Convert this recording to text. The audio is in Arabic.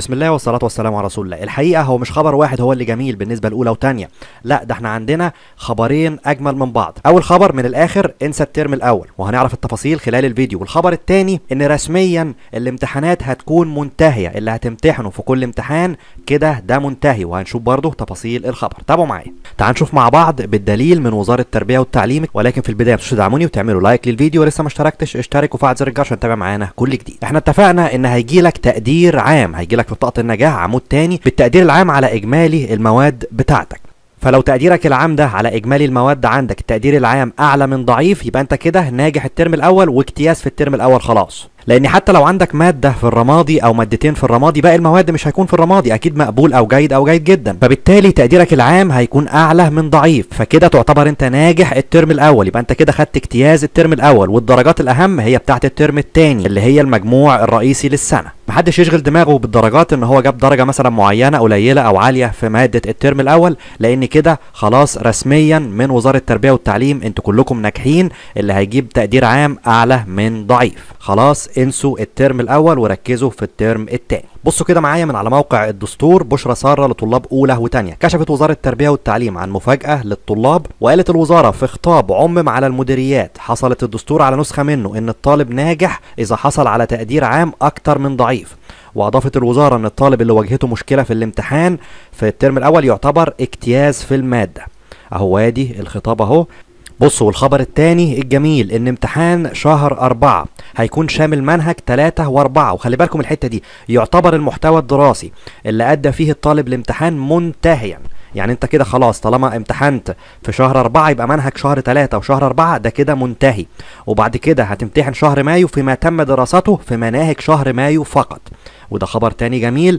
بسم الله والصلاة والسلام على رسول الله الحقيقة هو مش خبر واحد هو اللي جميل بالنسبة الأولى وتانية لا ده احنا عندنا خبرين أجمل من بعض أول خبر من الآخر انسى الترم الأول وهنعرف التفاصيل خلال الفيديو والخبر التاني إن رسميا الامتحانات هتكون منتهية اللي هتمتحنه في كل امتحان كده ده منتهي وهنشوف برضه تفاصيل الخبر تابعوا معايا تعال نشوف مع بعض بالدليل من وزارة التربية والتعليم ولكن في البداية مش تدعموني وتعملوا لايك للفيديو ولسه ما اشتركتش اشترك وفعل زر الجرس عشان تتابع معانا كل جديد احنا اتفقنا ان هيجي لك تقدير عام هيجي لك في بطاقه النجاح عمود تاني بالتقدير العام على اجمالي المواد بتاعتك فلو تقديرك العام ده على اجمالي المواد عندك التقدير العام اعلى من ضعيف يبقى انت كده ناجح الترم الاول واجتياز في الترم الاول خلاص لان حتى لو عندك ماده في الرمادي او مادتين في الرمادي باقي المواد مش هيكون في الرمادي اكيد مقبول او جيد او جيد جدا فبالتالي تقديرك العام هيكون اعلى من ضعيف فكده تعتبر انت ناجح الترم الاول يبقى انت كده خدت اجتياز الترم الاول والدرجات الاهم هي بتاعه الترم الثاني اللي هي المجموع الرئيسي للسنه محدش يشغل دماغه بالدرجات ان هو جاب درجه مثلا معينه قليله او عاليه في ماده الترم الاول لان كده خلاص رسميا من وزاره التربيه والتعليم انتوا كلكم ناجحين اللي هيجيب تقدير عام اعلى من ضعيف خلاص انسوا الترم الاول وركزوا في الترم الثاني بصوا كده معايا من على موقع الدستور بشرى ساره لطلاب اولى وثانيه كشفت وزاره التربيه والتعليم عن مفاجاه للطلاب وقالت الوزاره في خطاب عمم على المديريات حصلت الدستور على نسخه منه ان الطالب ناجح اذا حصل على تقدير عام اكتر من ضعيف واضافت الوزاره ان الطالب اللي واجهته مشكله في الامتحان في الترم الاول يعتبر اجتياز في الماده اهو ادي الخطاب اهو بصوا والخبر التاني الجميل ان امتحان شهر أربعة هيكون شامل منهج تلاتة وأربعة وخلي بالكم الحتة دي يعتبر المحتوى الدراسي اللي أدى فيه الطالب الامتحان منتهيا يعني انت كده خلاص طالما امتحنت في شهر أربعة يبقى منهج شهر تلاتة وشهر أربعة ده كده منتهي وبعد كده هتمتحن شهر مايو فيما تم دراسته في مناهج شهر مايو فقط وده خبر تاني جميل